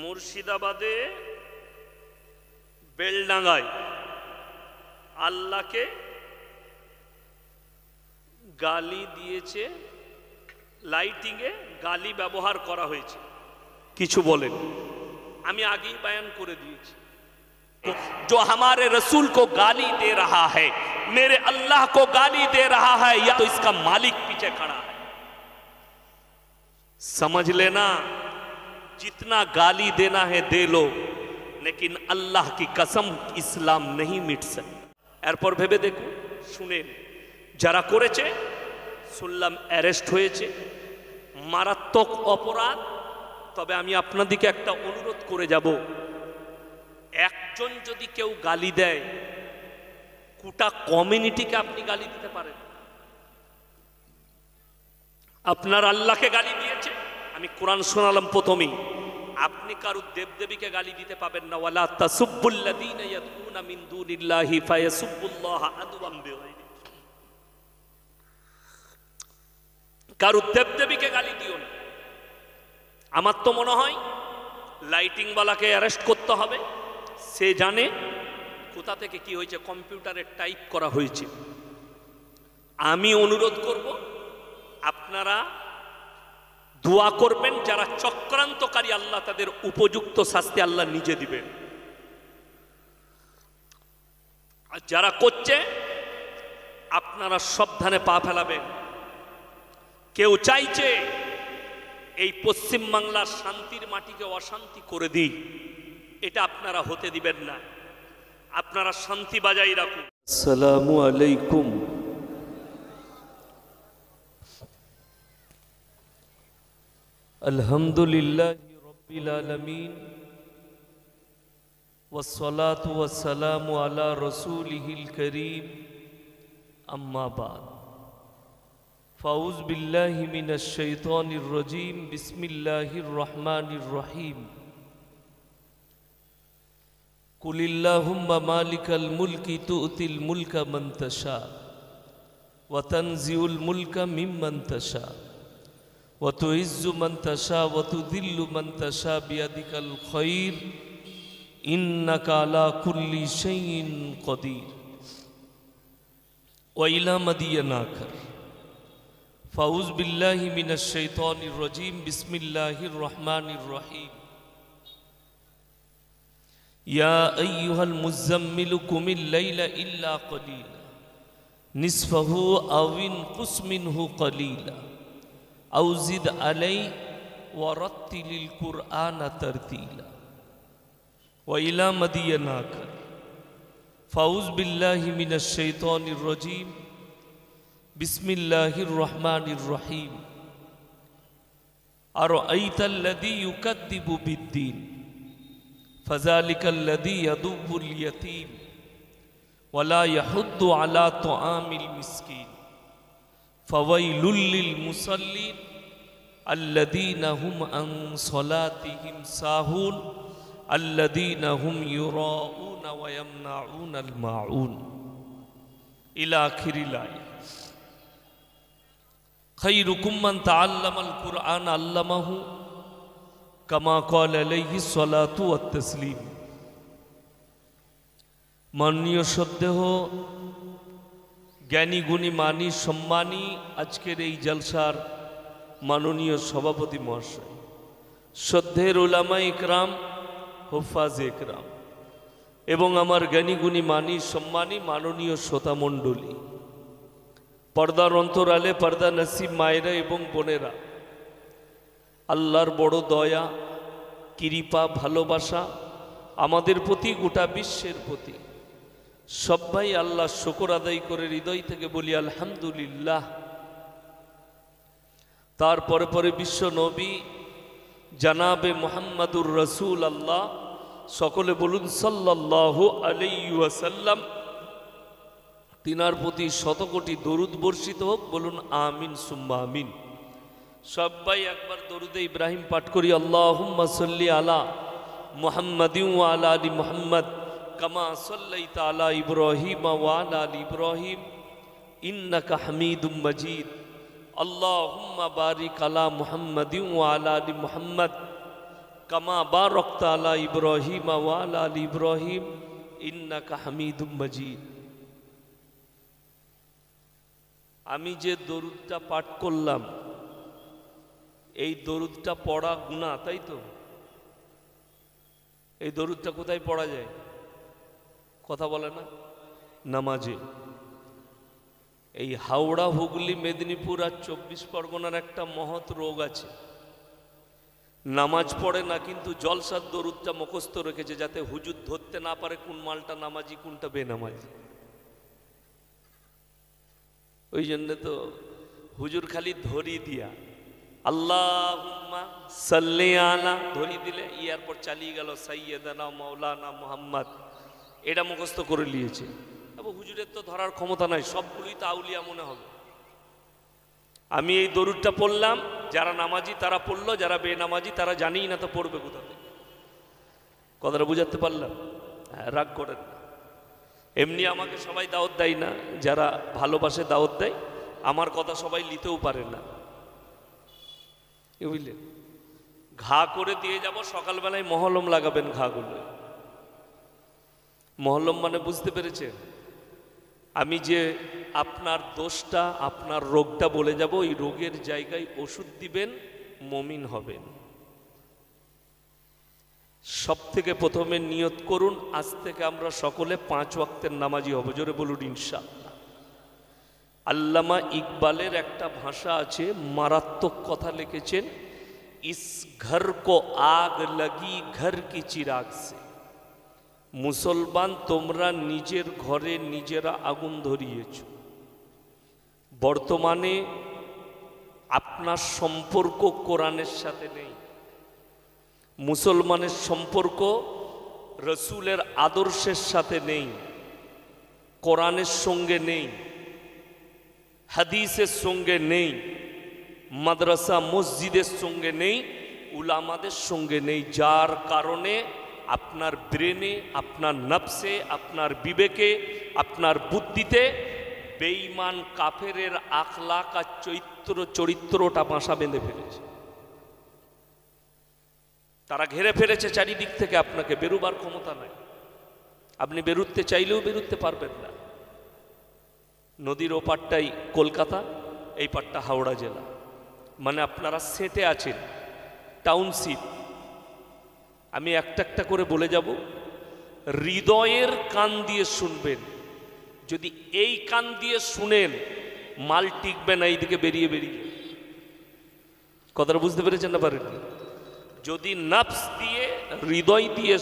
মুর্শিদাবাদে বেলডাঙ্গায় আল্লাহকে গালি দিয়েছে লাইটিংয়ে গালি ব্যবহার করা হয়েছে কিছু বলেন আমি আগেই বয়ান করে দিয়েছি जो हमारे रसूल को गाली दे रहा है मेरे अल्लाह को गाली दे रहा है या तो इसका मालिक पीछे खड़ा है समझ लेना जितना गाली देना है दे लो लेकिन अल्लाह की कसम ইসলাম नहीं মিট सकता এরপর ভেবে দেখুন শুনেন যারা করেছে শুনলাম অ্যারেস্ট হয়েছে মারাত্মক অপরাধ তবে আমি আপনাদেরকে একটা অনুরোধ করে যাব একজন যদি কেউ গালি দেয় গোটা কমিউনিটিকে আপনি গালি দিতে পারেন আপনার আল্লাহকে গালি দিয়েছে আমি কোরআন শোনালাম প্রথমেই আপনি কারুর দেবদেবীকে গালি দিতে পাবেন না ওয়ালা তাসুবুল্লাযীনা ইয়াদউনা মিন দুনিল্লাহি ফায়াসুবুল্লাহ আদওয়ান বিগাইরি কারুর দেবদেবীকে গালি দিও না আমার তো মনে হয় লাইটিংওয়ালাকে অ্যারেস্ট করতে হবে সে জানে কোথা থেকে কি হয়েছে কম্পিউটারে টাইপ করা হয়েছে আমি অনুরোধ করব আপনারা দোয়া করবেন যারা চক্রান্তকারী আল্লাহ তাদের উপযুক্ত শাস্তি আল্লাহ নিজে দিবেন আর যারা করছে আপনারা সবধানে পা ফেলাবেন কেউ চাইছে এই পশ্চিম বাংলার শান্তির মাটিকে অশান্তি করে দিই এটা আপনারা হতে দিবেন না আপনারা শান্তি বাজাই রাখুন আসসালামু আলাইকুম الحمد لله رب العالمين والصلاة والسلام على رسوله الكريم أما بعد فأعوذ بالله من الشيطان الرجيم بسم الله الرحمن الرحيم قل اللهم مالك الملك تؤتي الملك من تشاء وتنزع الملك ممن تشاء وتعز من تشاء وتذل من تشاء بيدك الخير إنك على كل شيء قدير وإلى اخر فأعوذ بالله من الشيطان الرجيم بسم الله الرحمن الرحيم يا أيها المزمل قم الليل إلا قليلا نصفه أو انقص منه قليلا أو زد عليه ورتل القرآن ترتيلا وإلى مدين فاوز فأعوذ بالله من الشيطان الرجيم بسم الله الرحمن الرحيم أرأيت الذي يكذب بالدين فذلك الذي يدب اليتيم ولا يحض على طعام المسكين فويل للمصلين الذين هم عن صلاتهم ساهون الذين هم يراءون ويمنعون الماعون إلى آخر الآية خيركم من تعلم القرآن علمه كما قال عليه الصلاة والتسليم من يشده জ্ঞানী গুণী মানি সম্মানী আজকের এই জলসার মাননীয় সভাপতি মহাশয় শ্রদ্ধের ওলামা একরাম হোফাজ একরাম এবং আমার জ্ঞানী গুণী মানি সম্মানী মাননীয় শ্রোতামণ্ডলী পর্দার অন্তরালে পর্দা নসিব মায়েরা এবং বোনেরা আল্লাহর বড় দয়া কিরিপা ভালোবাসা আমাদের প্রতি গোটা বিশ্বের প্রতি সবাই আল্লাহ শকর আদায় করে হৃদয় থেকে বলি আলহামদুলিল্লাহ তারপরে পরে বিশ্ব নবী জানাবে মোহাম্মদুর রসুল আল্লাহ সকলে বলুন সাল্লাহ আলাইসাল্লাম তিনার প্রতি শতকোটি দরুদ বর্ষিত হোক বলুন আমিন সুম্মা আমিন সবাই একবার দরুদে ইব্রাহিম পাঠ করি আল্লাহ সাল্লি আলা মোহাম্মদ আলা আলী মোহাম্মদ কামা সাল্লাই তালা ইব্রাহিম ওয়াল ইব্রাহিম ইন্নাকা হামিদুম মজিদ আল্লাহুম্মা বারিক আলা মুহাম্মাদি আলি মুহাম্মদ ইব্রাহিম ইব্রাহিম হামিদুম মজিদ আমি যে দরুদটা পাঠ করলাম এই দরুদটা পড়া গুণা তাই তো এই দরুদটা কোথায় পড়া যায় কথা বলে না নামাজে এই হাওড়া হুগলি মেদিনীপুর আর চব্বিশ পরগনার একটা মহৎ রোগ আছে নামাজ পড়ে না কিন্তু জলসার দরুদটা মুখস্থ রেখেছে যাতে হুজুর ধরতে না পারে কোন মালটা নামাজি কোনটা বেনামাজি ওই জন্যে তো হুজুর খালি ধরি দিয়া আল্লাহ সাল্লে ধরি দিলে ইয়ার পর চালিয়ে গেল সাইয়েদানা মৌলানা মোহাম্মদ এটা মুখস্থ করে নিয়েছে এবং হুজুরের তো ধরার ক্ষমতা নাই সবগুলোই তো আউলিয়া মনে হবে আমি এই দরুদটা পড়লাম যারা নামাজি তারা পড়ল যারা বেনামাজি তারা জানেই না তো পড়বে কোথা থেকে কথাটা বুঝাতে পারলাম হ্যাঁ রাগ করেন এমনি আমাকে সবাই দাওয়াত দেয় না যারা ভালোবাসে দাওয়াত দেয় আমার কথা সবাই নিতেও পারে না বুঝলেন ঘা করে দিয়ে যাব সকালবেলায় মহলম লাগাবেন ঘাগুলো মহল্লম মানে বুঝতে পেরেছেন আমি যে আপনার দোষটা আপনার রোগটা বলে যাব ওই রোগের জায়গায় ওষুধ দিবেন মমিন হবেন সব থেকে প্রথমে নিয়ত করুন আজ থেকে আমরা সকলে পাঁচ ওয়াক্তের নামাজি হব জোরে বলুন ইনশা আল্লামা ইকবালের একটা ভাষা আছে মারাত্মক কথা লিখেছেন ইস ঘর কো আগ লাগি ঘর কি চিরাগ সে মুসলমান তোমরা নিজের ঘরে নিজেরা আগুন ধরিয়েছ বর্তমানে আপনার সম্পর্ক কোরআনের সাথে নেই মুসলমানের সম্পর্ক রসুলের আদর্শের সাথে নেই কোরআনের সঙ্গে নেই হাদিসের সঙ্গে নেই মাদ্রাসা মসজিদের সঙ্গে নেই উলামাদের সঙ্গে নেই যার কারণে আপনার ব্রেনে আপনার নফসে আপনার বিবেকে আপনার বুদ্ধিতে বেঈমান কাফেরের আখলাক আর চৈত্র চরিত্রটা বাসা বেঁধে ফেলেছে তারা ঘেরে ফেলেছে চারিদিক থেকে আপনাকে বেরুবার ক্ষমতা নাই আপনি বেরুতে চাইলেও বেরুতে পারবেন না নদীর ওপারটাই কলকাতা এই পারটা হাওড়া জেলা মানে আপনারা সেটে আছেন টাউনশিপ আমি একটা একটা করে বলে যাব হৃদয়ের কান দিয়ে শুনবেন যদি এই কান দিয়ে শুনেন মাল টিকবে না এইদিকে বেরিয়ে বেরিয়ে কথাটা বুঝতে পেরেছেন না পারেন যদি নাফস দিয়ে হৃদয় দিয়ে